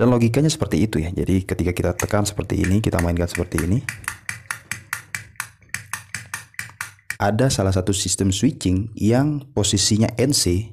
Dan logikanya seperti itu ya. Jadi ketika kita tekan seperti ini, kita mainkan seperti ini. Ada salah satu sistem switching yang posisinya NC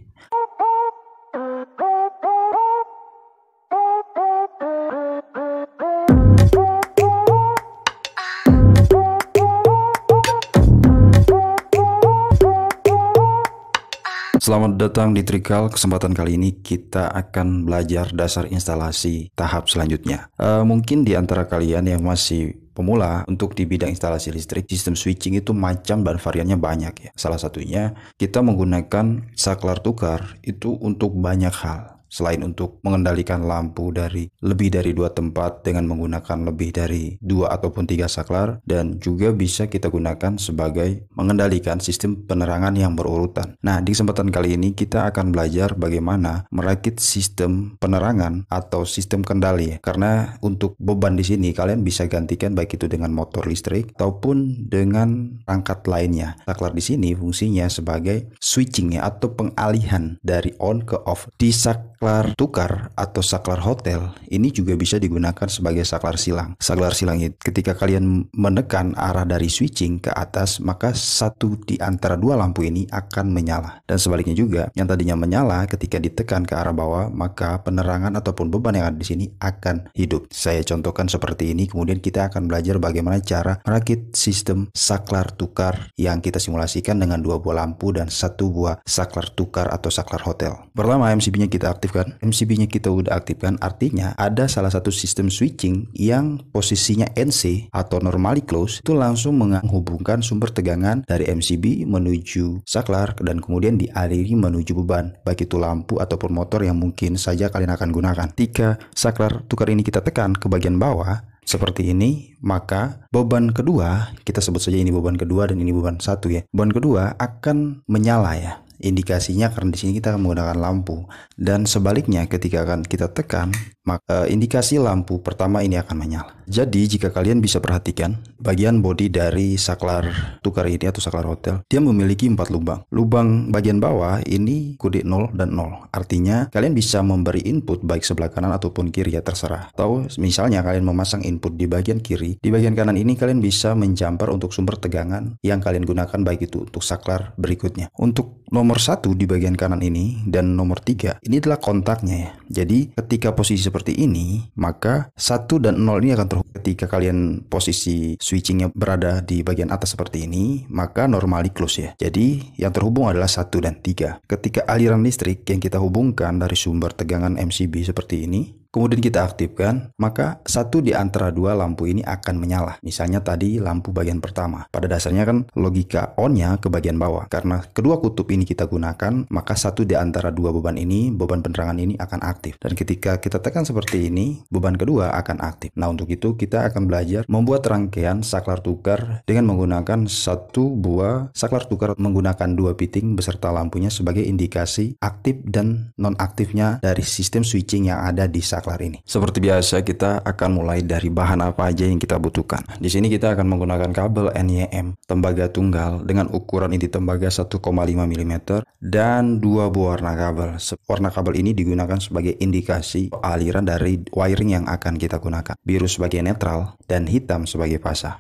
Selamat datang di Trikal. Kesempatan kali ini kita akan belajar dasar instalasi tahap selanjutnya. E, mungkin di antara kalian yang masih pemula untuk di bidang instalasi listrik sistem switching itu macam dan variannya banyak ya salah satunya kita menggunakan saklar tukar itu untuk banyak hal selain untuk mengendalikan lampu dari lebih dari dua tempat dengan menggunakan lebih dari dua ataupun tiga saklar dan juga bisa kita gunakan sebagai mengendalikan sistem penerangan yang berurutan. Nah, di kesempatan kali ini kita akan belajar bagaimana merakit sistem penerangan atau sistem kendali ya. karena untuk beban di sini kalian bisa gantikan baik itu dengan motor listrik ataupun dengan perangkat lainnya. Saklar di sini fungsinya sebagai switching ya, atau pengalihan dari on ke off di saklar saklar tukar atau saklar hotel ini juga bisa digunakan sebagai saklar silang. Saklar silang itu ketika kalian menekan arah dari switching ke atas maka satu di antara dua lampu ini akan menyala. Dan sebaliknya juga yang tadinya menyala ketika ditekan ke arah bawah maka penerangan ataupun beban yang ada di sini akan hidup. Saya contohkan seperti ini kemudian kita akan belajar bagaimana cara merakit sistem saklar tukar yang kita simulasikan dengan dua buah lampu dan satu buah saklar tukar atau saklar hotel. Pertama MCB-nya kita aktif aktifkan, MCB-nya kita udah aktifkan, artinya ada salah satu sistem switching yang posisinya NC atau normally close itu langsung menghubungkan sumber tegangan dari MCB menuju saklar dan kemudian dialiri menuju beban, baik itu lampu ataupun motor yang mungkin saja kalian akan gunakan. ketika saklar tukar ini kita tekan ke bagian bawah, seperti ini, maka beban kedua, kita sebut saja ini beban kedua dan ini beban satu ya. Beban kedua akan menyala ya indikasinya karena di sini kita menggunakan lampu dan sebaliknya ketika akan kita tekan maka eh, indikasi lampu pertama ini akan menyala. Jadi jika kalian bisa perhatikan bagian bodi dari saklar tukar ini atau saklar hotel, dia memiliki empat lubang. Lubang bagian bawah ini kode 0 dan 0. Artinya kalian bisa memberi input baik sebelah kanan ataupun kiri ya terserah. Atau misalnya kalian memasang input di bagian kiri, di bagian kanan ini kalian bisa menjampar untuk sumber tegangan yang kalian gunakan baik itu untuk saklar berikutnya. Untuk nomor satu di bagian kanan ini dan nomor tiga ini adalah kontaknya ya. Jadi ketika posisi seperti ini, maka 1 dan 0 ini akan terhubung. Ketika kalian posisi switchingnya berada di bagian atas seperti ini, maka normally close ya. Jadi yang terhubung adalah 1 dan 3. Ketika aliran listrik yang kita hubungkan dari sumber tegangan MCB seperti ini, kemudian kita aktifkan, maka satu di antara dua lampu ini akan menyala. Misalnya tadi lampu bagian pertama. Pada dasarnya kan logika on-nya ke bagian bawah. Karena kedua kutub ini kita gunakan, maka satu di antara dua beban ini, beban penerangan ini akan aktif. Dan ketika kita tekan seperti ini, beban kedua akan aktif. Nah untuk itu kita akan belajar membuat rangkaian saklar tukar dengan menggunakan satu buah saklar tukar menggunakan dua piting beserta lampunya sebagai indikasi aktif dan non-aktifnya dari sistem switching yang ada di saklar saklar ini. Seperti biasa kita akan mulai dari bahan apa aja yang kita butuhkan. Di sini kita akan menggunakan kabel NYM tembaga tunggal dengan ukuran inti tembaga 1,5 mm dan dua buah warna kabel. Warna kabel ini digunakan sebagai indikasi aliran dari wiring yang akan kita gunakan. Biru sebagai netral dan hitam sebagai pasah.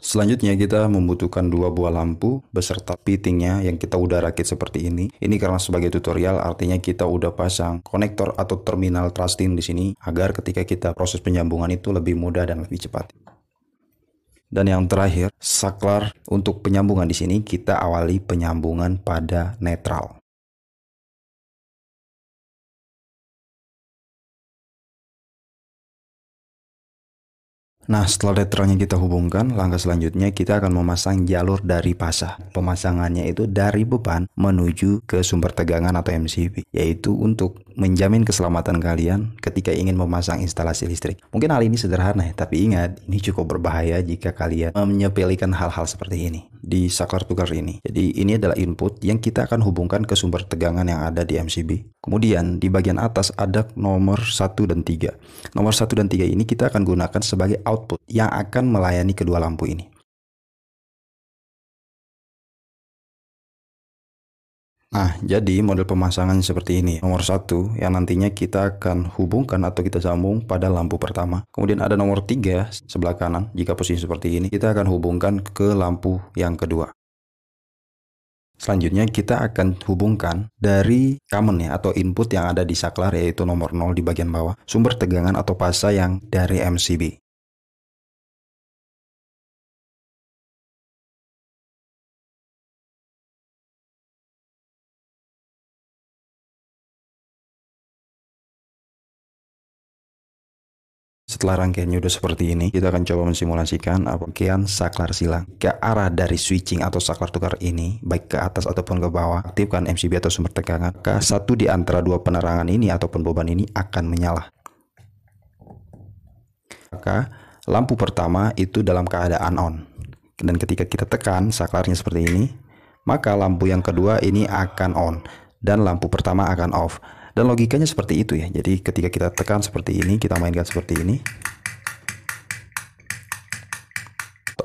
Selanjutnya kita membutuhkan dua buah lampu beserta fittingnya yang kita udah rakit seperti ini. Ini karena sebagai tutorial artinya kita udah pasang konektor atau terminal trusting di sini agar ketika kita proses penyambungan itu lebih mudah dan lebih cepat. Dan yang terakhir, saklar untuk penyambungan di sini kita awali penyambungan pada netral. Nah, setelah letteralnya kita hubungkan, langkah selanjutnya kita akan memasang jalur dari pasah. Pemasangannya itu dari beban menuju ke sumber tegangan atau MCB, yaitu untuk menjamin keselamatan kalian ketika ingin memasang instalasi listrik. Mungkin hal ini sederhana ya, tapi ingat, ini cukup berbahaya jika kalian menyepelekan hal-hal seperti ini di saklar tukar ini. Jadi ini adalah input yang kita akan hubungkan ke sumber tegangan yang ada di MCB. Kemudian di bagian atas ada nomor 1 dan 3. Nomor 1 dan 3 ini kita akan gunakan sebagai output yang akan melayani kedua lampu ini. Nah, jadi model pemasangan seperti ini. Nomor satu yang nantinya kita akan hubungkan atau kita sambung pada lampu pertama. Kemudian ada nomor tiga sebelah kanan. Jika posisi seperti ini, kita akan hubungkan ke lampu yang kedua. Selanjutnya kita akan hubungkan dari common ya atau input yang ada di saklar yaitu nomor 0 di bagian bawah, sumber tegangan atau pasa yang dari MCB. Setelah rangkaiannya udah seperti ini, kita akan coba mensimulasikan aplikasi saklar silang. ke arah dari switching atau saklar tukar ini, baik ke atas ataupun ke bawah, aktifkan MCB atau sumber tegangan, maka satu di antara dua penerangan ini ataupun beban ini akan menyala. Maka lampu pertama itu dalam keadaan on. Dan ketika kita tekan saklarnya seperti ini, maka lampu yang kedua ini akan on dan lampu pertama akan off. Dan logikanya seperti itu ya. Jadi ketika kita tekan seperti ini, kita mainkan seperti ini.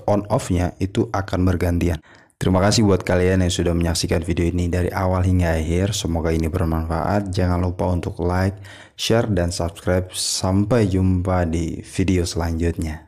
On off-nya itu akan bergantian. Terima kasih buat kalian yang sudah menyaksikan video ini dari awal hingga akhir. Semoga ini bermanfaat. Jangan lupa untuk like, share, dan subscribe. Sampai jumpa di video selanjutnya.